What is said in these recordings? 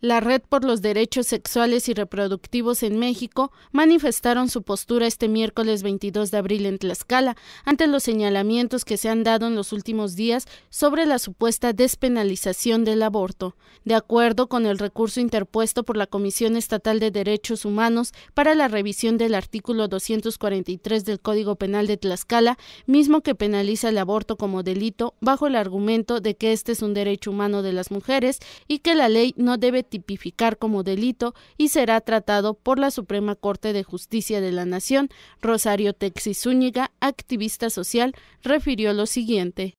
la Red por los Derechos Sexuales y Reproductivos en México manifestaron su postura este miércoles 22 de abril en Tlaxcala ante los señalamientos que se han dado en los últimos días sobre la supuesta despenalización del aborto. De acuerdo con el recurso interpuesto por la Comisión Estatal de Derechos Humanos para la revisión del artículo 243 del Código Penal de Tlaxcala, mismo que penaliza el aborto como delito bajo el argumento de que este es un derecho humano de las mujeres y que la ley no debe tipificar como delito y será tratado por la Suprema Corte de Justicia de la Nación. Rosario Texis Zúñiga, activista social, refirió lo siguiente.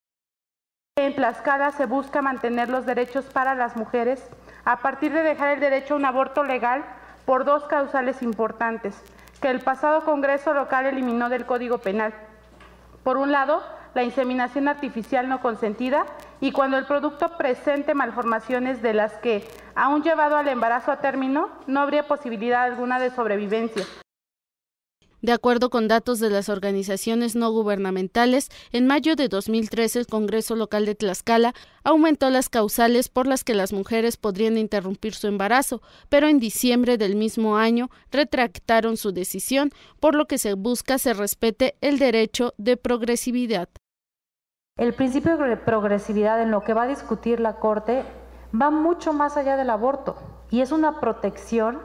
En Plascada se busca mantener los derechos para las mujeres a partir de dejar el derecho a un aborto legal por dos causales importantes que el pasado Congreso local eliminó del Código Penal. Por un lado, la inseminación artificial no consentida y cuando el producto presente malformaciones de las que, aún llevado al embarazo a término, no habría posibilidad alguna de sobrevivencia. De acuerdo con datos de las organizaciones no gubernamentales, en mayo de 2013 el Congreso Local de Tlaxcala aumentó las causales por las que las mujeres podrían interrumpir su embarazo, pero en diciembre del mismo año retractaron su decisión, por lo que se busca se respete el derecho de progresividad. El principio de progresividad en lo que va a discutir la Corte va mucho más allá del aborto y es una protección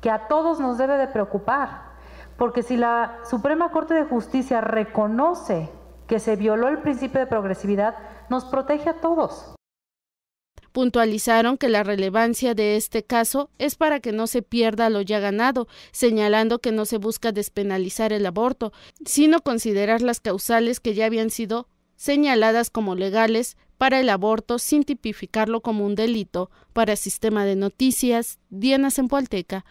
que a todos nos debe de preocupar, porque si la Suprema Corte de Justicia reconoce que se violó el principio de progresividad, nos protege a todos. Puntualizaron que la relevancia de este caso es para que no se pierda lo ya ganado, señalando que no se busca despenalizar el aborto, sino considerar las causales que ya habían sido señaladas como legales para el aborto sin tipificarlo como un delito, para Sistema de Noticias, Diana Sempoalteca,